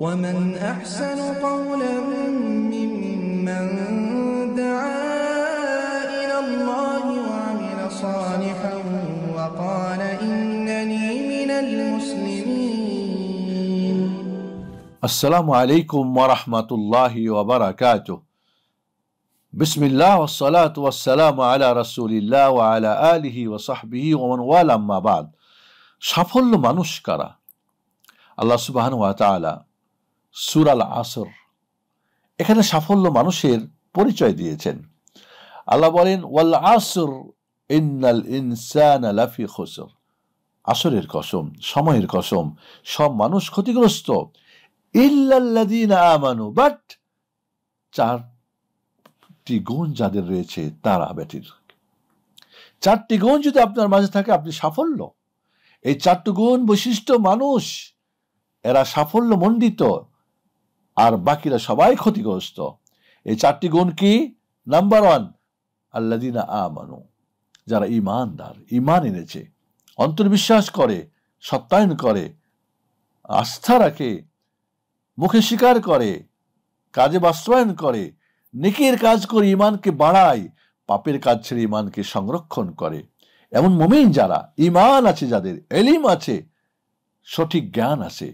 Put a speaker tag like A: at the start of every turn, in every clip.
A: ومن أحسن قولا ممن دعا إلى الله وعمل صالحا وقال إنني من المسلمين السلام عليكم ورحمة الله وبركاته بسم الله والصلاة والسلام على رسول الله وعلى آله وصحبه ومن والا ما بعد شفل মানুষ الله سبحانه وتعالى সুরাল আসর এখানে সাফল্য মানুষের পরিচয় দিয়েছেন আল্লাহ বলেন ওয়াল আসর ইন্নাল ইনসান লাফি খসর আসরের কসম সময়ের কসম সব মানুষ ক্ষতিগ্রস্ত ইল্লাল্লাদিন আমানু বাট চারটি গুণ যাদের রয়েছে তারা ব্যাটির চারটি গুণ যদি আপনার মাঝে থাকে আপনি সাফল্য এই চারটি গুণ বৈশিষ্ট্য মানুষ এরা সাফল্য মণ্ডিত আর বাকিরা সবাই ক্ষতিগ্রস্ত এই চারটি গুণ কি নাম্বার ওয়ান আল্লাদিনা আমানু যারা ইমানদার ইমান এনেছে অন্তর্বিশ্বাস করে সত্যায়ন করে আস্থা রাখে মুখে স্বীকার করে কাজে বাস্তবায়ন করে নেকের কাজ করে ইমানকে বাড়ায় পাপের কাজ ছেড়ে ইমানকে সংরক্ষণ করে এমন মমিন যারা ইমান আছে যাদের এলিম আছে সঠিক জ্ঞান আছে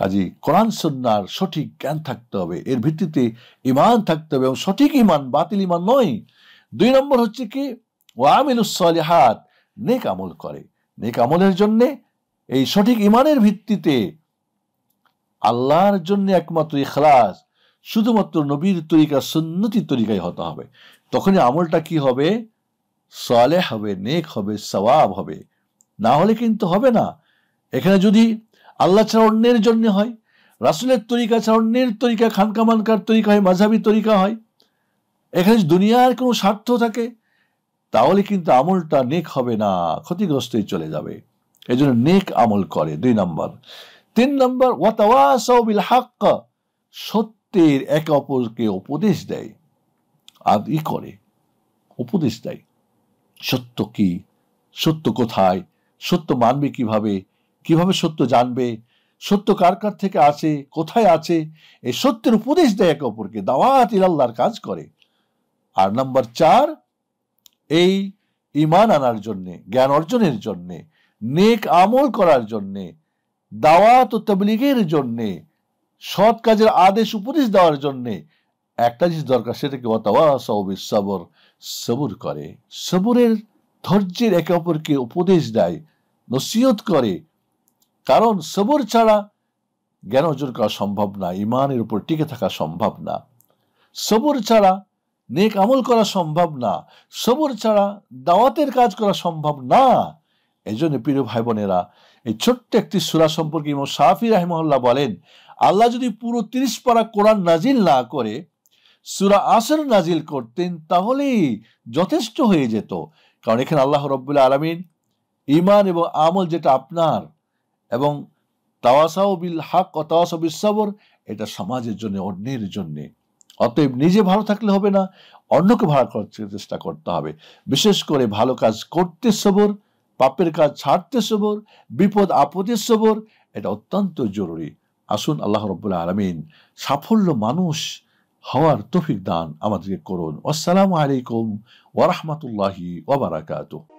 A: কাজী কোরআন সন্ন্যার সঠিক জ্ঞান থাকতে হবে এর ভিত্তিতে ইমান থাকতে হবে এবং সঠিক ইমান বাতিল ইমান নয় দুই নম্বর হচ্ছে কি আমিনুসলিহাত নেক আমল করে নেক আমলের জন্যে এই সঠিক ইমানের ভিত্তিতে আল্লাহর জন্য একমাত্র ইখলাস শুধুমাত্র নবীর তরিকা সুন্নতির তরিকায় হতে হবে তখনই আমলটা কি হবে সলে হবে নেক হবে সওয়াব হবে না হলে কিন্তু হবে না এখানে যদি আল্লাহ ছাড়া অন্যের জন্য হয় রাসুলের তরিকা ছাড়া অন্যের তরিকা খানকামানকার তরিকা হয় মাঝাবি তরিকা হয় এখানে দুনিয়ার কোনো স্বার্থ থাকে তাহলে কিন্তু আমলটা নেক হবে না ক্ষতিগ্রস্তই চলে যাবে এই জন্য নেক আমল করে দুই নম্বর তিন নম্বর ওয়াতাওয়াসবিল হাক্ক সত্যের একে অপরকে উপদেশ দেয় আর ই করে উপদেশ দেয় সত্য কি সত্য কোথায় সত্য মানবে কিভাবে কিভাবে সত্য জানবে সত্য কার কার থেকে আছে কোথায় আছে এই সত্যের উপদেশ দেয় একে অপরকে দাওয়াত ইলাল্লাহর কাজ করে আর নাম্বার চার এই ইমান আনার জন্যে জ্ঞান অর্জনের জন্যে নেক আমল করার জন্যে দাওয়াত ও তবলিগের জন্যে সৎ কাজের আদেশ উপদেশ দেওয়ার জন্যে একটা জিনিস দরকার সেটাকে সবর সবুর করে সবুরের ধৈর্যের একে অপরকে উপদেশ দেয় নসিহত করে কারণ সবর ছাড়া জ্ঞান অর্জন করা সম্ভব না ইমানের উপর টিকে থাকা সম্ভব না সবর ছাড়া নেক আমল করা সম্ভব না সবর ছাড়া দাওয়াতের কাজ করা সম্ভব না এই জন্য প্রিয় ভাই বোনেরা এই ছোট্ট একটি সুরা সম্পর্কে ইমাম সাফি রাহিমহল্লা বলেন আল্লাহ যদি পুরো তিরিশ পারা কোরআন নাজিল না করে সুরা আসর নাজিল করতেন তাহলেই যথেষ্ট হয়ে যেত কারণ এখানে আল্লাহ রব্বুল্লা আলমিন ইমান এবং আমল যেটা আপনার এবং তাওয়াসাও বিল হাক ও তাওয়াসা বিশ্ববর এটা সমাজের জন্য অন্যের জন্যে অতএব নিজে ভালো থাকলে হবে না অন্যকে ভালো করার চেষ্টা করতে হবে বিশেষ করে ভালো কাজ করতে সবর পাপের কাজ ছাড়তে সবর বিপদ আপদে সবর এটা অত্যন্ত জরুরি আসুন আল্লাহ রব্বুল্লাহ আলমিন সাফল্য মানুষ হওয়ার তফিক দান আমাদেরকে করুন আসসালামু আলাইকুম ওরহমতুল্লাহি ওবরাকাতু